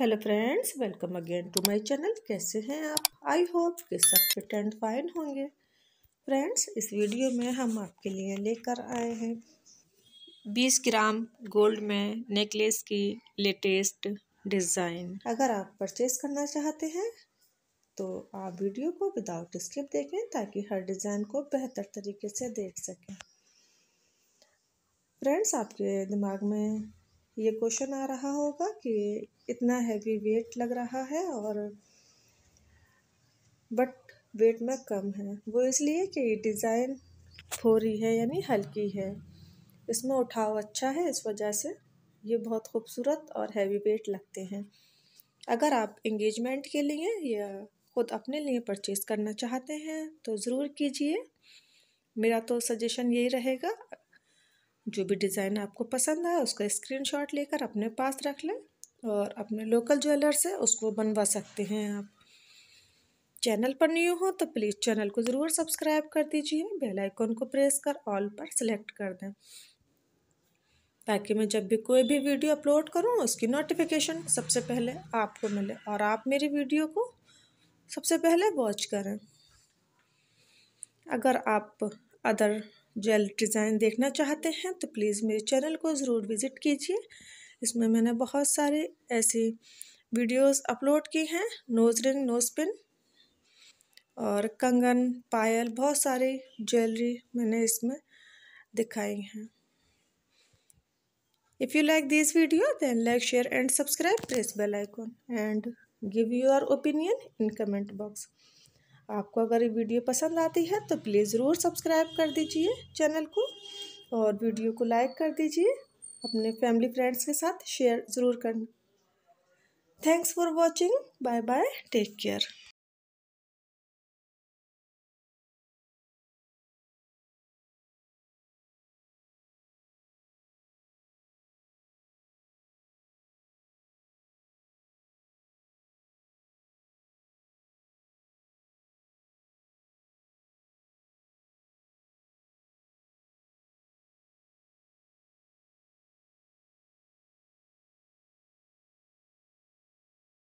hello friends welcome again to my channel कैसे हैं आप आई होप कि सब फिट एंड फाइन होंगे फ्रेंड्स इस वीडियो में हम आपके लिए लेकर आए हैं 20 ग्राम गोल्ड में नेकलेस की लेटेस्ट डिज़ाइन अगर आप परचेज करना चाहते हैं तो आप वीडियो को विदाउट स्किप देखें ताकि हर डिज़ाइन को बेहतर तरीके से देख सकें फ्रेंड्स आपके दिमाग में ये क्वेश्चन आ रहा होगा कि इतना हैवी वेट लग रहा है और बट वेट में कम है वो इसलिए कि डिज़ाइन थोड़ी है यानी हल्की है इसमें उठाव अच्छा है इस वजह से ये बहुत खूबसूरत और हैवी वेट लगते हैं अगर आप इंगेजमेंट के लिए या ख़ुद अपने लिए परचेज़ करना चाहते हैं तो ज़रूर कीजिए मेरा तो सजेशन यही रहेगा जो भी डिज़ाइन आपको पसंद आए उसका स्क्रीनशॉट लेकर अपने पास रख लें और अपने लोकल ज्वेलर से उसको बनवा सकते हैं आप चैनल पर न्यू हो तो प्लीज़ चैनल को ज़रूर सब्सक्राइब कर दीजिए बेल आइकन को प्रेस कर ऑल पर सेलेक्ट कर दें ताकि मैं जब भी कोई भी वीडियो अपलोड करूं उसकी नोटिफिकेशन सबसे पहले आपको मिले और आप मेरी वीडियो को सबसे पहले वॉच करें अगर आप अदर जेल डिज़ाइन देखना चाहते हैं तो प्लीज़ मेरे चैनल को ज़रूर विज़िट कीजिए इसमें मैंने बहुत सारे ऐसी वीडियोस अपलोड की हैं नोज़ रिंग नोज़ पिन और कंगन पायल बहुत सारी ज्वेलरी मैंने इसमें दिखाई हैं if you like this video then like share and subscribe press bell icon and give your opinion in comment box आपको अगर ये वीडियो पसंद आती है तो प्लीज़ ज़रूर सब्सक्राइब कर दीजिए चैनल को और वीडियो को लाइक कर दीजिए अपने फैमिली फ्रेंड्स के साथ शेयर ज़रूर करना thanks for watching bye bye take care